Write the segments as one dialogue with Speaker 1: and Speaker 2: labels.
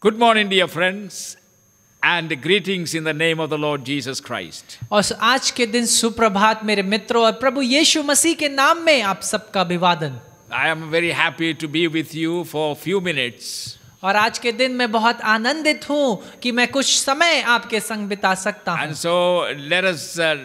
Speaker 1: Good morning, dear friends, and greetings in the name of the Lord Jesus Christ.
Speaker 2: और आज के दिन सुप्रभात मेरे मित्रों और प्रभु यीशु मसीह के नाम में आप सबका अभिवादन I
Speaker 1: am very happy to be with you for a few minutes.
Speaker 2: और आज के दिन मैं बहुत आनंदित हूँ कि मैं कुछ समय आपके संग बिता सकता हूँ And so let us uh,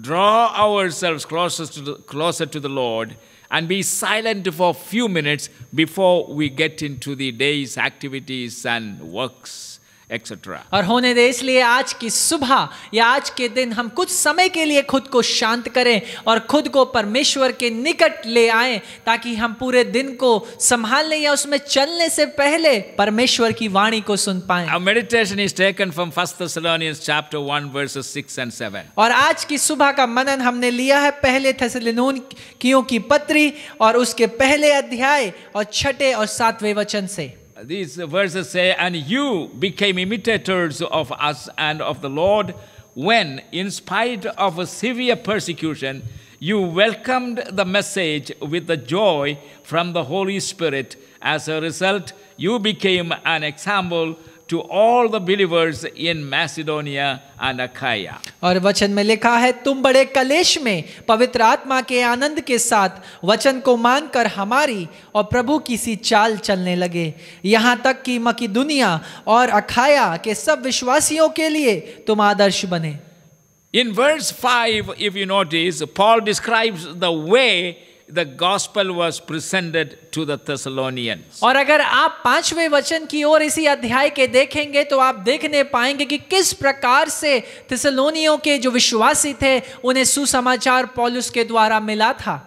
Speaker 1: draw ourselves closer to the, closer to the Lord and be silent for a few minutes before we get into the day's activities and works. Etcetera
Speaker 2: और होने दे इसलिए आज की सुबह या आज के दिन हम कुछ समय के लिए खुद को शांत करें और खुद को परमेश्वर के निकट ले आए ताकि हम पूरे दिन को संभालने या उसमें चलने से पहले परमेश्वर की वाणी को सुन पाए
Speaker 1: meditation is taken from first Thessalonians chapter 1 verses 6 and 7
Speaker 2: और आज की सुबह का मनन हमने लिया है पहले थेसलोन की पत्री और उसके पहले अध्याय और छठे और सातवें वचन से
Speaker 1: these verses say, And you became imitators of us and of the Lord when, in spite of a severe persecution, you welcomed the message with the joy from the Holy Spirit. As a result, you became an example to all the believers in Macedonia and Achaia.
Speaker 2: और वचन में लिखा है तुम बड़े कलेश में पवित्र आत्मा के आनंद के साथ वचन को मानकर हमारी और प्रभु की सी चाल चलने लगे यहाँ तक कि मकी दुनिया और अखाया के सब विश्वासियों के लिए तुम आदर्श बने
Speaker 1: In verse 5 if you notice Paul describes the way the gospel was presented to the Thessalonians.
Speaker 2: और अगर आप पांचवें वचन की ओर इसी अध्याय के देखेंगे तो आप देखने पाएंगे कि किस प्रकार से थिसलोनियों के जो विश्वासी थे उन्हें सुसमाचार पॉलिस के द्वारा मिला था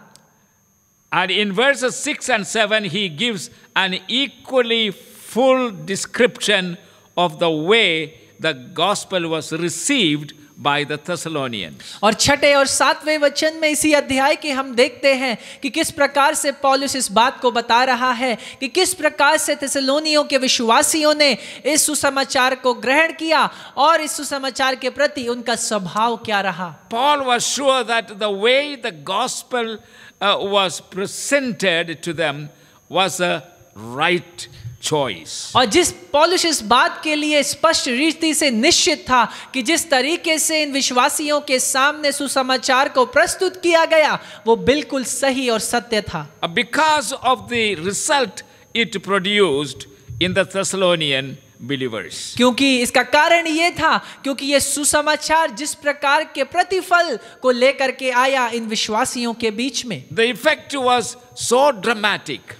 Speaker 1: And in verses six and seven, he gives an equally full description of the way the gospel was received by the Thessalonians.
Speaker 2: और छठे और सातवें वचन में इसी अध्याय के हम देखते हैं कि किस प्रकार से पॉलिस इस बात को बता रहा है कि किस प्रकार से थेसलोनियों के विश्वासियों ने इस सुसमाचार को ग्रहण किया और इस सुसमाचार के प्रति उनका स्वभाव क्या रहा
Speaker 1: Paul was sure that the way the gospel uh, was presented to them was a right choice
Speaker 2: और जिस पॉलिश इस बात के लिए स्पष्ट रीति से निश्चित था कि जिस तरीके से इन विश्वासियों के सामने सुसमाचार को प्रस्तुत किया गया वो बिल्कुल सही और सत्य था
Speaker 1: because of the result it produced in Thessalonian believers
Speaker 2: क्योंकि इसका कारण ये था क्योंकि ये सुसमाचार जिस प्रकार के प्रतिफल को लेकर के आया इन विश्वासियों के बीच में the effect was so dramatic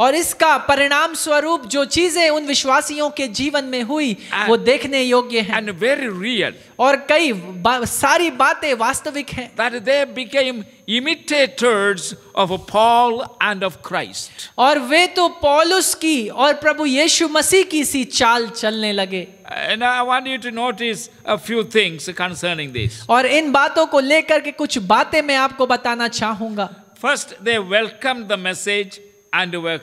Speaker 2: और इसका परिणाम स्वरूप जो चीजें उन विश्वासियों के जीवन में हुई and, वो देखने योग्य है एंड वेरी रियल और कई बा, सारी बातें वास्तविक हैं that they became imitators of Paul and of Christ और वे तो पॉलुस की और प्रभु यीशु मसीह की सी चाल चलने लगे
Speaker 1: And I want you to notice a few things concerning this.
Speaker 2: और इन बातों को लेकर के कुछ बातें मैं आपको बताना चाहूंगा First,
Speaker 1: they welcomed the message. and were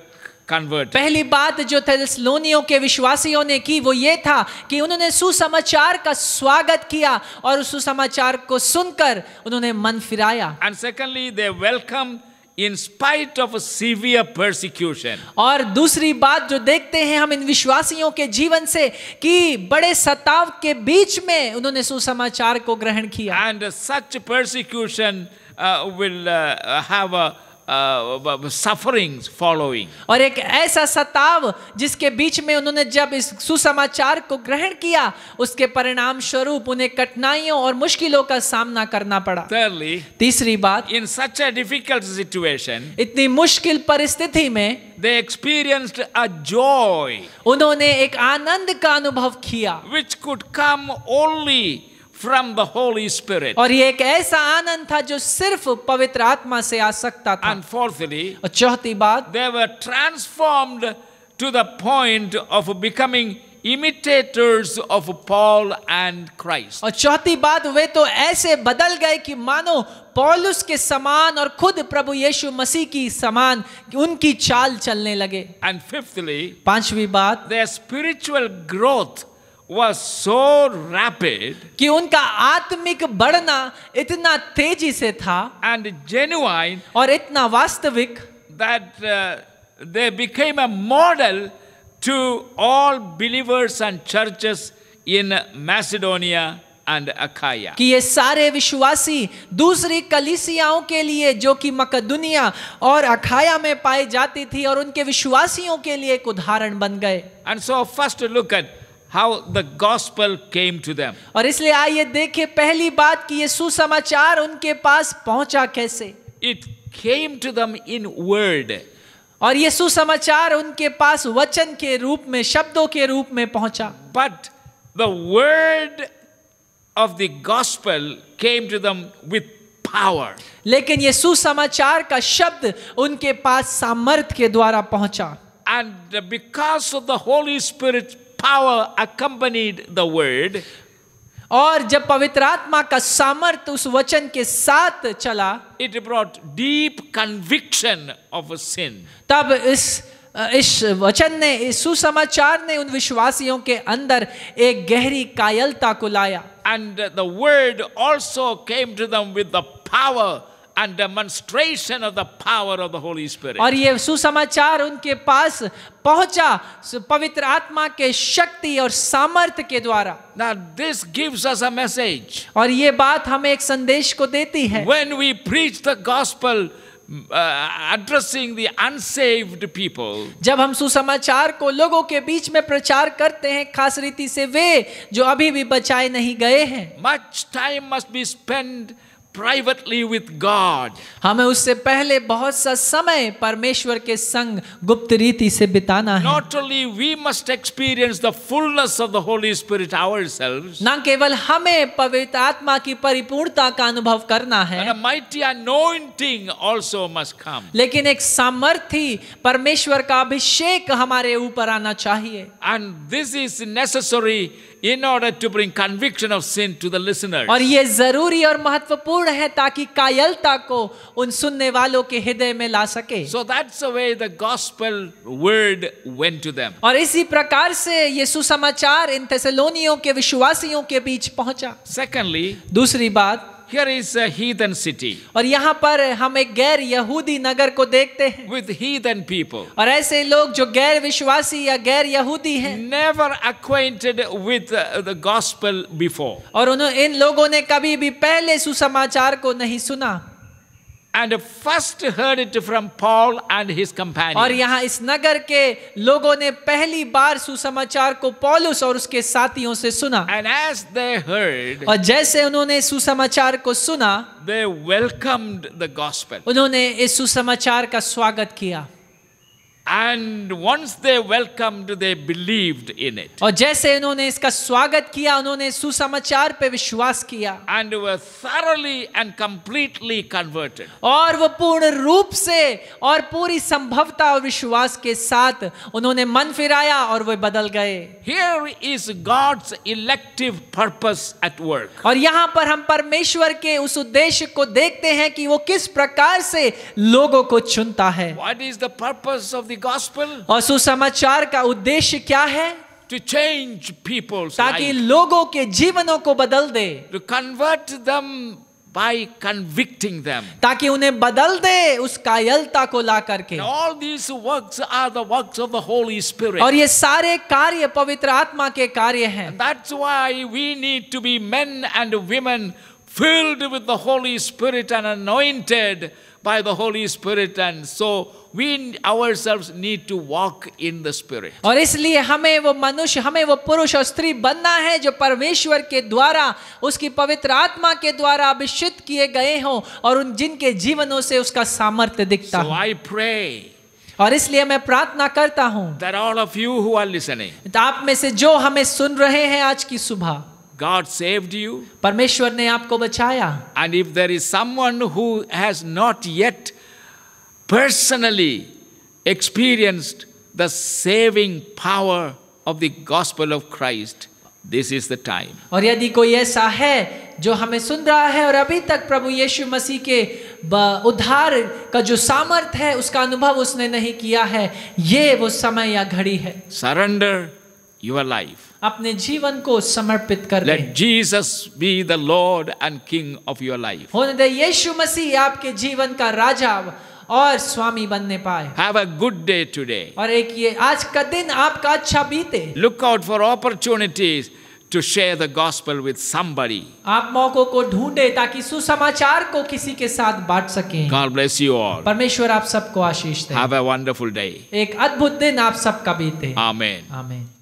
Speaker 1: converted.
Speaker 2: पहली बात जो थेसलोनियों के विश्वासियों ने की वो ये था कि उन्होंने सुसमाचार का स्वागत किया और उस सुसमाचार को सुनकर उन्होंने मन फिराया
Speaker 1: And secondly they welcomed in
Speaker 2: spite
Speaker 1: of a severe persecution.
Speaker 2: और दूसरी बात जो देखते हैं हम इन विश्वासियों के जीवन से कि बड़े सताव के बीच में उन्होंने सुसमाचार को ग्रहण किया And such
Speaker 1: persecution uh, will uh, have a sufferings uh, following uh,
Speaker 2: और एक ऐसा सताव जिसके बीच में उन्होंने जब इस सुसमाचार को ग्रहण किया उसके परिणाम स्वरूप उन्हें कठिनाइयों और मुश्किलों का सामना करना पड़ा Thirdly, तीसरी बात इन सच ए डिफिकल्ट सिचुएशन इतनी मुश्किल परिस्थिति में दे एक्सपीरियंस्ड अ जॉय उन्होंने एक आनंद का अनुभव किया which could come only from the
Speaker 1: Holy Spirit.
Speaker 2: और ये एक ऐसा आनंद था जो सिर्फ पवित्र आत्मा से आ सकता था And fourthly, और चौथी बात they were transformed to the point of
Speaker 1: becoming imitators of Paul and Christ.
Speaker 2: और चौथी बात वे तो ऐसे बदल गए कि मानो पौलुस के समान और खुद प्रभु यीशु मसीह की समान उनकी चाल चलने लगे And fifthly, पांचवी बात their spiritual growth. was so rapid कि उनका आत्मिक बढ़ना इतना तेजी से था and genuine और इतना वास्तविक that uh, they became a model to
Speaker 1: all believers and churches in Macedonia and Achaia
Speaker 2: कि ये सारे विश्वासी दूसरी कलिसियाओं के लिए जो कि मकदुनिया और अखाया में पाई जाती थी और उनके विश्वासियों के लिए एक उदाहरण बन गए and so first look at how the gospel came to them और इसलिए आइए देखें पहली बात कि ये सुसमाचार unke paas pahuncha kaise it came to them in word और ये सुसमाचार unke paas vachan ke roop mein shabdon ke roop mein pahuncha but the word of the
Speaker 1: gospel came to them with power
Speaker 2: लेकिन ये सुसमाचार ka shabd unke paas samarth ke dwara pahuncha
Speaker 1: and because of the holy spirit power accompanied the word और
Speaker 2: जब पवित्र आत्मा का सामर्थ उस वचन के साथ चला it brought deep conviction
Speaker 1: of sin
Speaker 2: तब इस इस वचन ने इस सुसमाचार ने उन विश्वासियों के अंदर एक गहरी कायलता को लाया
Speaker 1: and the word also came to them with the power and demonstration of the power of the Holy Spirit. और ये
Speaker 2: सुसमाचार उनके पास पहुंचा पवित्र आत्मा के शक्ति और सामर्थ्य के द्वारा Now this gives us a message. और ये बात हमें एक संदेश को देती है When we preach the gospel, Uh, addressing the unsaved people जब हम सुसमाचार को लोगों के बीच में प्रचार करते हैं खास रीति से वे जो अभी भी बचाए नहीं गए हैं much time must be spent privately with God. हमें उससे पहले बहुत सा समय परमेश्वर के संग गुप्त रीति से बिताना है Not only we must
Speaker 1: experience the fullness of the Holy Spirit ourselves.
Speaker 2: ना केवल हमें पवित्र आत्मा की परिपूर्णता का अनुभव करना है And a mighty anointing also must come. लेकिन एक सामर्थ्य परमेश्वर का अभिषेक हमारे ऊपर आना चाहिए
Speaker 1: And this is necessary in order to bring conviction of sin to the listeners. और ये जरूरी
Speaker 2: और महत्वपूर्ण अनुरूण है ताकि कायलता को उन सुनने वालों के हृदय में ला सके so that's way the gospel word went to them और इसी प्रकार से ये सुसमाचार इन थेसलोनियों के विश्वासियों के बीच पहुंचा सेकेंडली दूसरी बात Here is a heathen city. और यहाँ पर हम एक गैर यहूदी नगर को देखते हैं With heathen people. और ऐसे लोग जो गैर विश्वासी या गैर यहूदी हैं Never acquainted with the gospel before. और उन्होंने इन लोगों ने कभी भी पहले सुसमाचार को नहीं सुना And first heard it from Paul and his companions. और यहाँ इस नगर के लोगों ने पहली बार सुसमाचार को पौलुस और उसके साथियों से सुना And as they
Speaker 1: heard, और जैसे
Speaker 2: उन्होंने सुसमाचार को सुना
Speaker 1: they welcomed the gospel.
Speaker 2: उन्होंने इस सुसमाचार का स्वागत किया
Speaker 1: And once they welcomed, they believed in
Speaker 2: it. और जैसे इन्होंने इसका स्वागत किया उन्होंने सुसमाचार पे विश्वास किया
Speaker 1: And were thoroughly and completely converted.
Speaker 2: और वो पूर्ण रूप से और पूरी संभवता और विश्वास के साथ उन्होंने मन फिराया और वे बदल गए
Speaker 1: Here is God's elective purpose at work.
Speaker 2: और यहाँ पर हम परमेश्वर के उस उद्देश्य को देखते हैं कि वो किस प्रकार से लोगों को चुनता है
Speaker 1: What is the purpose of the gospel
Speaker 2: और सुसमाचार का उद्देश्य क्या है to change people's ताकि life, लोगों के जीवनों को बदल दे to convert them by convicting them ताकि उन्हें बदल दे उस कायलता को ला करके all these works are the works of the holy spirit और ये सारे कार्य पवित्र आत्मा के कार्य हैं
Speaker 1: that's why we need to be men and women filled with the holy spirit and anointed by the Holy Spirit and so we ourselves need to walk in the Spirit.
Speaker 2: और इसलिए हमें वो मनुष्य हमें वो पुरुष और स्त्री बनना है जो परमेश्वर के द्वारा उसकी पवित्र आत्मा के द्वारा अभिषित किए गए हों और उन जिन के जीवनों से उसका सामर्थ्य दिखता हो। so I pray, और इसलिए मैं प्रार्थना करता हूँ आप में से जो हमें सुन रहे हैं आज की सुबह God saved you. परमेश्वर ने
Speaker 1: आपको बचाया. And if there is someone who has not yet personally experienced the saving power of the gospel of Christ, this is the time.
Speaker 2: और यदि कोई ऐसा है जो हमें सुन रहा है और अभी तक प्रभु यीशु मसीह के उद्धार का जो सामर्थ है उसका अनुभव उसने नहीं किया है ये वो समय या घड़ी है
Speaker 1: सरेंडर योर लाइफ अपने जीवन को समर्पित कर let Jesus be the Lord and king of your life
Speaker 2: होने दे यीशु मसीह आपके जीवन का राजा और स्वामी बनने पाए have a good day today और एक ये आज का दिन आपका अच्छा बीते
Speaker 1: look out for opportunities to share the gospel with somebody.
Speaker 2: आप मौकों को ढूंढे ताकि सुसमाचार को किसी के साथ बांट सकें। God bless you all. परमेश्वर आप सबको आशीष दे। Have a wonderful day. एक अद्भुत दिन आप सबका बीते। Amen. Amen.